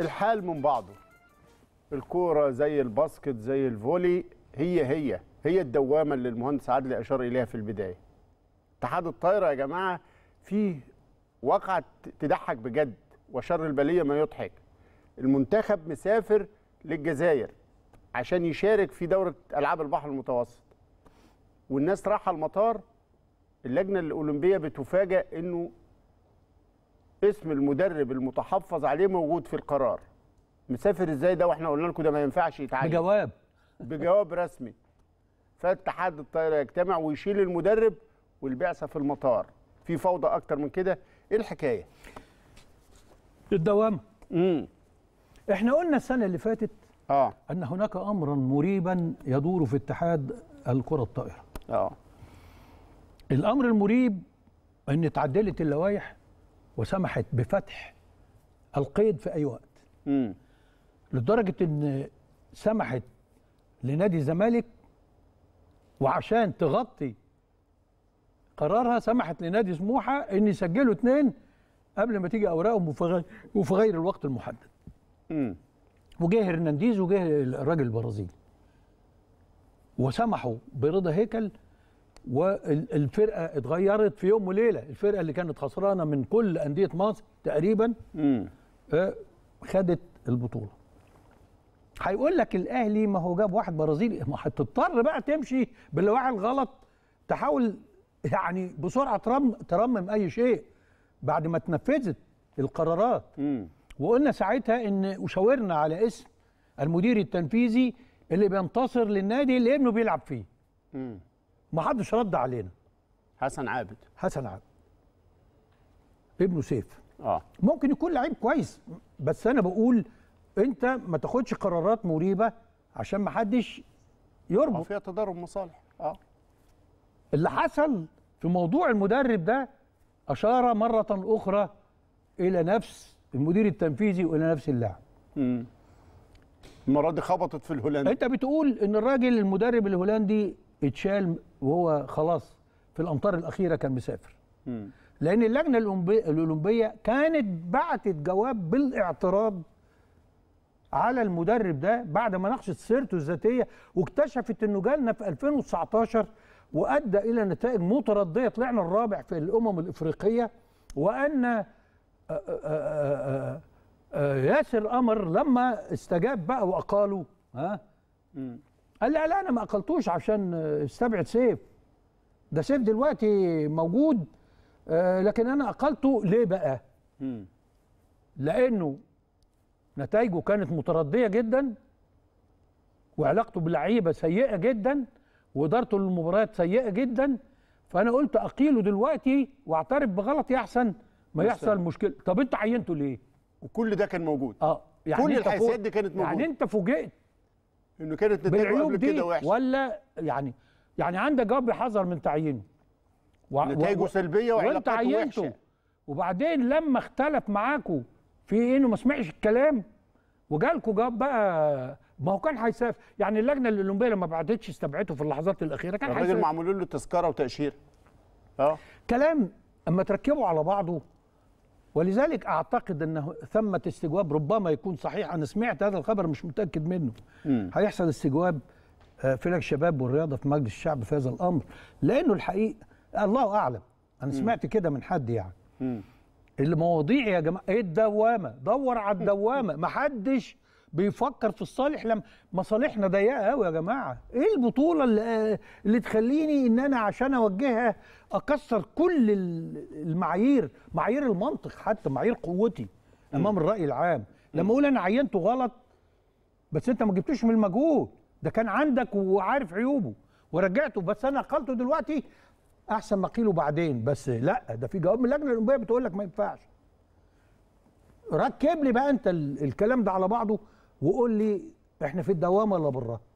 الحال من بعضه الكوره زي الباسكت زي الفولي هي هي هي الدوامه اللي المهندس عادل اشار اليها في البدايه اتحاد الطايره يا جماعه فيه واقعه تضحك بجد وشر البليه ما يضحك المنتخب مسافر للجزائر عشان يشارك في دوره العاب البحر المتوسط والناس رايحه المطار اللجنه الاولمبيه بتفاجئ انه اسم المدرب المتحفظ عليه موجود في القرار مسافر ازاي ده واحنا قلنا لكم ده ما ينفعش يتعين بجواب بجواب رسمي فاتحاد الطايره يجتمع ويشيل المدرب والبعثه في المطار في فوضى اكتر من كده ايه الحكايه الدوامه امم احنا قلنا السنه اللي فاتت اه ان هناك امرا مريبا يدور في اتحاد الكره الطائره اه الامر المريب ان اتعدلت اللوائح وسمحت بفتح القيد في أي وقت مم. لدرجة أن سمحت لنادي الزمالك وعشان تغطي قرارها سمحت لنادي سموحة أن يسجلوا اثنين قبل ما تيجي أوراقهم وفي غير الوقت المحدد مم. وجه هرنانديز وجه الراجل البرازيلي وسمحوا برضا هيكل والفرقه اتغيرت في يوم وليله الفرقه اللي كانت خسرانه من كل انديه مصر تقريبا امم خدت البطوله هيقول لك الاهلي ما هو جاب واحد برازيلي ما هتضطر بقى تمشي باللواحي الغلط تحاول يعني بسرعه ترم ترمم اي شيء بعد ما تنفذت القرارات مم. وقلنا ساعتها ان وشاورنا على اسم المدير التنفيذي اللي بينتصر للنادي اللي ابنه بيلعب فيه م. ما حدش رد علينا حسن عابد حسن عابد ابنه سيف اه ممكن يكون لعيب كويس بس انا بقول انت ما تاخدش قرارات مريبه عشان ما حدش يربط فيها تضارب مصالح اه اللي حصل في موضوع المدرب ده اشار مره اخرى الى نفس المدير التنفيذي والى نفس اللاعب المره دي خبطت في الهولندي انت بتقول ان الراجل المدرب الهولندي اتشال وهو خلاص في الامطار الاخيره كان مسافر م. لان اللجنه الاولمبيه كانت بعتت جواب بالاعتراض على المدرب ده بعد ما ناقشت سيرته الذاتيه واكتشفت انه جالنا في 2019 وادى الى نتائج مترديه طلعنا الرابع في الامم الافريقيه وان آه، آه، آه، ياسر قمر لما استجاب بقى واقاله ها قال لي لا انا ما اكلتوش عشان استبعد سيف ده سيف دلوقتي موجود آه، لكن انا اكلته ليه بقى لانه نتائجه كانت مترديه جدا وعلاقته باللعيبه سيئه جدا وادارته للمباريات سيئه جدا فانا قلت اقيله دلوقتي واعترف بغلطي احسن ما يحصل مشكله طب انت عينته ليه وكل ده كان موجود اه يعني كل الحيثيات دي كانت موجوده يعني انت فوجئت انه كانت نتائجه قبل كده وحشه ولا يعني يعني عندك جواب حذر من تعيينه و... نتائجه و... سلبيه وعلاقاته وحشه وبعدين لما اختلف معاكوا في إيه، انه ما سمعش الكلام وجالكوا جواب بقى ما هو كان هيسافر يعني اللجنه الاولمبيه لما بعدتش استبعته في اللحظات الاخيره كان هيسافر الراجل معمول له تذكره وتاشيره اه كلام اما تركبه على بعضه ولذلك اعتقد انه ثمه استجواب ربما يكون صحيح انا سمعت هذا الخبر مش متاكد منه هيحصل استجواب آه، فرق الشباب والرياضه في مجلس الشعب في هذا الامر لانه الحقيقه الله اعلم انا سمعت كده من حد يعني م. المواضيع يا جماعه ايه الدوامه دور على الدوامه محدش بيفكر في الصالح لما مصالحنا ضيقه قوي يا جماعه ايه البطوله اللي, اللي تخليني ان انا عشان اوجهها اكسر كل المعايير معايير المنطق حتى معايير قوتي امام م. الراي العام لما اقول انا عينته غلط بس انت ما جبتوش من المجهول ده كان عندك وعارف عيوبه ورجعته بس انا قلته دلوقتي احسن ما قيله بعدين بس لا ده في جواب من اللجنه الاولمبيه بتقول لك ما ينفعش ركب لي بقى انت الكلام ده على بعضه وقول لي احنا في الدوامه ولا بره